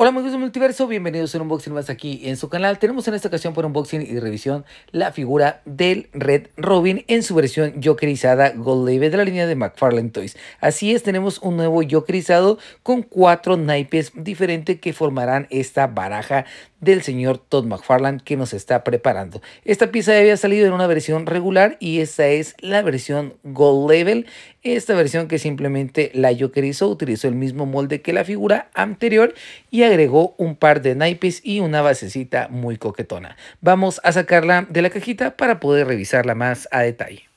Hola amigos del multiverso, bienvenidos a un unboxing más aquí en su canal. Tenemos en esta ocasión por unboxing y revisión la figura del Red Robin en su versión jokerizada Gold Level de la línea de McFarlane Toys. Así es, tenemos un nuevo jokerizado con cuatro naipes diferentes que formarán esta baraja del señor Todd McFarlane que nos está preparando. Esta pieza ya había salido en una versión regular y esta es la versión Gold Level... Esta versión que simplemente la Joker hizo utilizó el mismo molde que la figura anterior y agregó un par de naipes y una basecita muy coquetona. Vamos a sacarla de la cajita para poder revisarla más a detalle.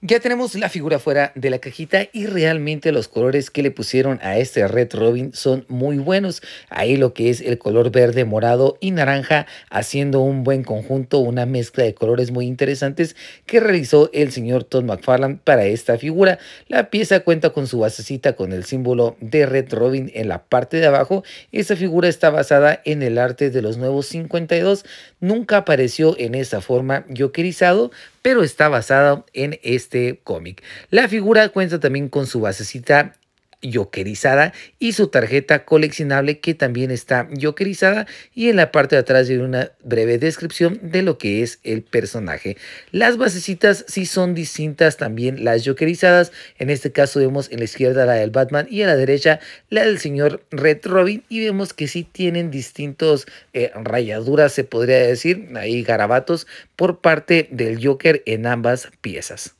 Ya tenemos la figura fuera de la cajita y realmente los colores que le pusieron a este Red Robin son muy buenos. Ahí lo que es el color verde, morado y naranja haciendo un buen conjunto, una mezcla de colores muy interesantes que realizó el señor Tom McFarlane para esta figura. La pieza cuenta con su basecita con el símbolo de Red Robin en la parte de abajo. Esta figura está basada en el arte de los nuevos 52. Nunca apareció en esa forma yokerizado, pero está basado en este cómic. La figura cuenta también con su basecita Jokerizada y su tarjeta coleccionable que también está Jokerizada y en la parte de atrás hay una breve descripción de lo que es el personaje. Las basecitas sí son distintas también las yokerizadas, en este caso vemos en la izquierda la del Batman y a la derecha la del señor Red Robin y vemos que sí tienen distintos eh, rayaduras se podría decir, ahí garabatos por parte del Joker en ambas piezas.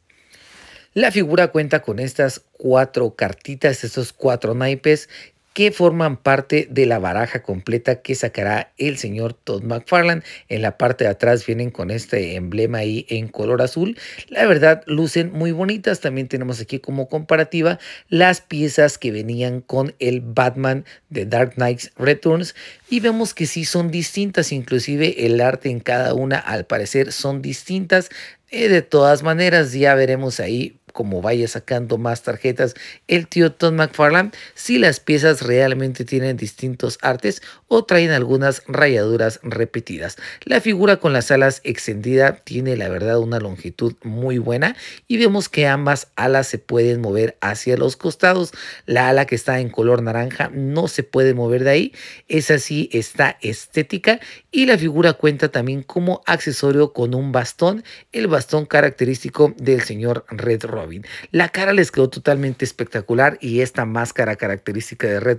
La figura cuenta con estas cuatro cartitas, estos cuatro naipes que forman parte de la baraja completa que sacará el señor Todd McFarlane. En la parte de atrás vienen con este emblema ahí en color azul. La verdad, lucen muy bonitas. También tenemos aquí como comparativa las piezas que venían con el Batman de Dark Knights Returns. Y vemos que sí son distintas, inclusive el arte en cada una al parecer son distintas. Eh, de todas maneras, ya veremos ahí como vaya sacando más tarjetas el tío Tom McFarland si las piezas realmente tienen distintos artes o traen algunas rayaduras repetidas. La figura con las alas extendida tiene la verdad una longitud muy buena y vemos que ambas alas se pueden mover hacia los costados. La ala que está en color naranja no se puede mover de ahí. Esa así está estética y la figura cuenta también como accesorio con un bastón, el bastón característico del señor Red Robin. La cara les quedó totalmente espectacular y esta máscara característica de Red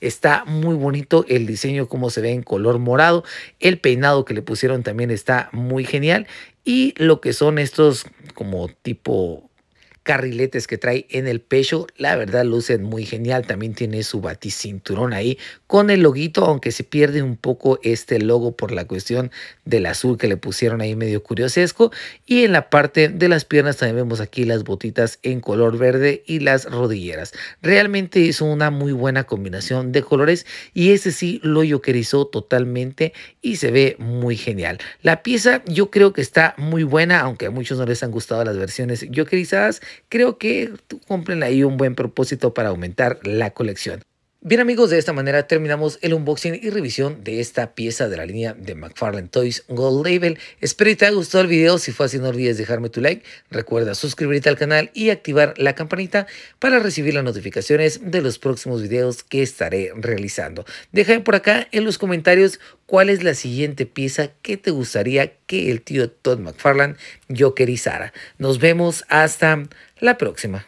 está muy bonito. El diseño como se ve en color morado. El peinado que le pusieron también está muy genial. Y lo que son estos como tipo carriletes que trae en el pecho, la verdad lucen muy genial. También tiene su cinturón ahí con el loguito, aunque se pierde un poco este logo por la cuestión del azul que le pusieron ahí medio curiosesco. Y en la parte de las piernas también vemos aquí las botitas en color verde y las rodilleras. Realmente es una muy buena combinación de colores y ese sí lo yokerizó totalmente y se ve muy genial. La pieza yo creo que está muy buena, aunque a muchos no les han gustado las versiones yokerizadas creo que cumplen ahí un buen propósito para aumentar la colección. Bien amigos, de esta manera terminamos el unboxing y revisión de esta pieza de la línea de McFarlane Toys Gold Label. Espero que te haya gustado el video, si fue así no olvides dejarme tu like, recuerda suscribirte al canal y activar la campanita para recibir las notificaciones de los próximos videos que estaré realizando. Déjame por acá en los comentarios cuál es la siguiente pieza que te gustaría que el tío Todd McFarlane yo Sara. Nos vemos hasta la próxima.